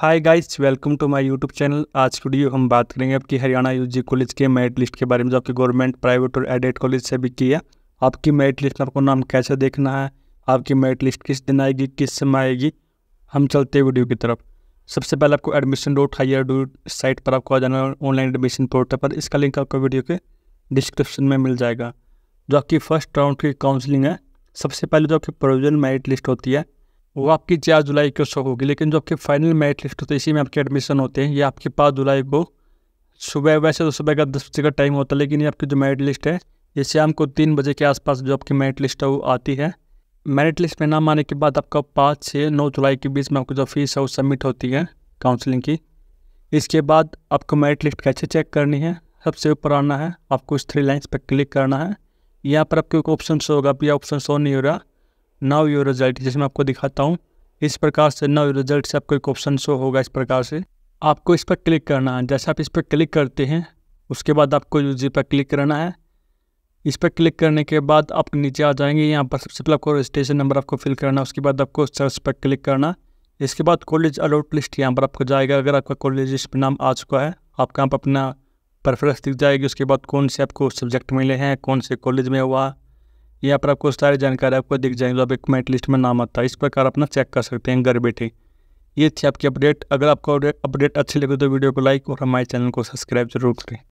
hi guys welcome to my YouTube channel आज की video हम बात करेंगे आपकी हरियाणा यूजी कॉलेज के मेरिट लिस्ट के बारे में जो आपकी गवर्नमेंट प्राइवेट और एडेड कॉलेज से भी की है आपकी मेरिट लिस्ट में आपको नाम कैसे देखना है आपकी मेरिट लिस्ट किस दिन आएगी किस समय आएगी हम चलते हैं वीडियो की तरफ सबसे पहले आपको admission dot higher dot site पर आपको आ जाना है ऑनलाइन एडमिशन पोर्टल पर इसका लिंक आपको वीडियो के डिस्क्रिप्शन में मिल जाएगा जो आपकी फ़र्स्ट राउंड की काउंसलिंग है सबसे पहले जो आपकी प्रोविजन मेरिट लिस्ट होती है वो आपकी चार जुलाई को शो होगी लेकिन जो आपकी फाइनल मेरिट लिस्ट होती है इसी में आपके एडमिशन होते हैं ये आपकी पाँच जुलाई को सुबह वैसे तो सुबह का दस बजे का टाइम होता है लेकिन ये आपकी जो मेरिट लिस्ट है ये शाम को तीन बजे के आसपास जो आपकी मेरिट लिस्ट है वो आती है मेरिट लिस्ट में नाम आने के बाद आपका पाँच से नौ जुलाई के बीच में आपको जो फीस है वो सबमिट होती है काउंसलिंग की इसके बाद आपको मेरिट लिस्ट कैसे चेक करनी है सबसे ऊपर आना है आपको इस थ्री लाइन्स पर क्लिक करना है यहाँ पर आपके एक ऑप्शन शो होगा अभी ऑप्शन शो नहीं हो रहा नाउ योर रिजल्ट जैसे मैं आपको दिखाता हूँ इस प्रकार से नाउ रिजल्ट से आपको एक ऑप्शन शो होगा इस प्रकार से आपको इस पर क्लिक करना है जैसे आप इस पर क्लिक करते हैं उसके बाद आपको जी पर क्लिक करना है इस पर क्लिक करने के बाद आप नीचे आ जाएंगे यहाँ पर सबसे पहले आपको रजिस्ट्रेशन नंबर आपको फिल करना उसके बाद आपको सर्च पर क्लिक करना इसके बाद कॉलेज अलाउट लिस्ट यहाँ पर आपको जाएगा अगर आपका कॉलेज इस पर नाम आ चुका है आपका यहाँ पर अपना प्रेफरेंस दिख जाएगी उसके बाद कौन से आपको सब्जेक्ट मिले हैं कौन से कॉलेज में हुआ यहाँ पर आपको सारी जानकारी आपको दिख जाएगी तो आप एक कमेंट लिस्ट में नाम आता है इस प्रकार अपना चेक कर सकते हैं घर बैठे ये थी आपकी अपडेट अगर आपको अपडेट अच्छी लगे तो वीडियो को लाइक और हमारे चैनल को सब्सक्राइब जरूर करें